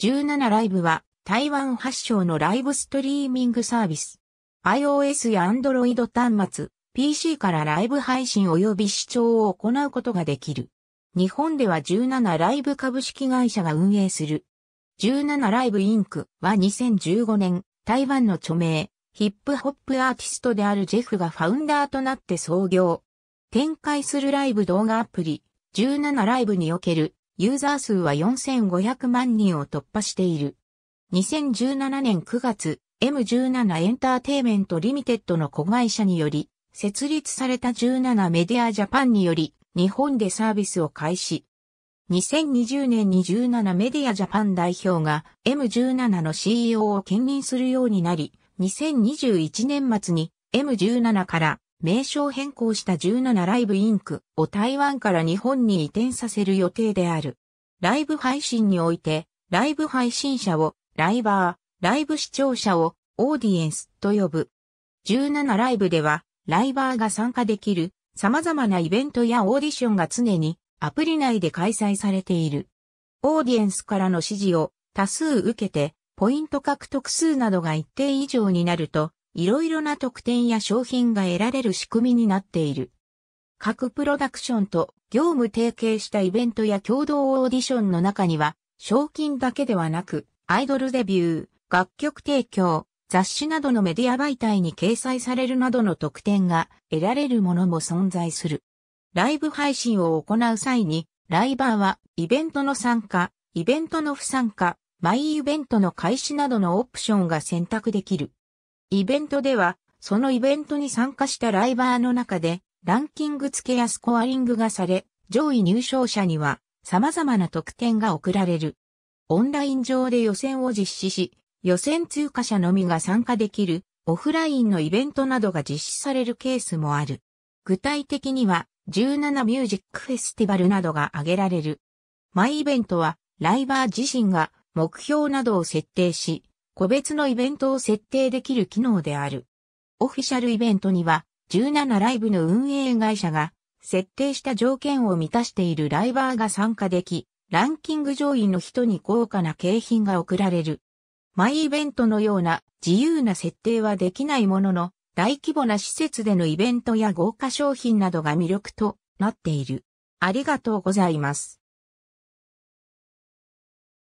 17ライブは台湾発祥のライブストリーミングサービス。iOS や Android 端末、PC からライブ配信及び視聴を行うことができる。日本では17ライブ株式会社が運営する。17ライブインクは2015年、台湾の著名、ヒップホップアーティストであるジェフがファウンダーとなって創業。展開するライブ動画アプリ、17ライブにおけるユーザー数は4500万人を突破している。2017年9月、M17 エンターテイメントリミテッドの子会社により、設立された17メディアジャパンにより、日本でサービスを開始。2020年に17メディアジャパン代表が M17 の CEO を兼任するようになり、2021年末に M17 から名称変更した17ライブインクを台湾から日本に移転させる予定である。ライブ配信において、ライブ配信者をライバー、ライブ視聴者をオーディエンスと呼ぶ。17ライブでは、ライバーが参加できる様々なイベントやオーディションが常にアプリ内で開催されている。オーディエンスからの指示を多数受けて、ポイント獲得数などが一定以上になると、いろいろな特典や商品が得られる仕組みになっている。各プロダクションと業務提携したイベントや共同オーディションの中には、賞金だけではなく、アイドルデビュー、楽曲提供、雑誌などのメディア媒体に掲載されるなどの特典が得られるものも存在する。ライブ配信を行う際に、ライバーはイベントの参加、イベントの不参加、マイイベントの開始などのオプションが選択できる。イベントでは、そのイベントに参加したライバーの中で、ランキング付けやスコアリングがされ、上位入賞者には、様々な特典が贈られる。オンライン上で予選を実施し、予選通過者のみが参加できる、オフラインのイベントなどが実施されるケースもある。具体的には、17ミュージックフェスティバルなどが挙げられる。マイイベントは、ライバー自身が目標などを設定し、個別のイベントを設定できる機能である。オフィシャルイベントには、17ライブの運営会社が、設定した条件を満たしているライバーが参加でき、ランキング上位の人に豪華な景品が贈られる。マイイベントのような自由な設定はできないものの、大規模な施設でのイベントや豪華商品などが魅力となっている。ありがとうございます。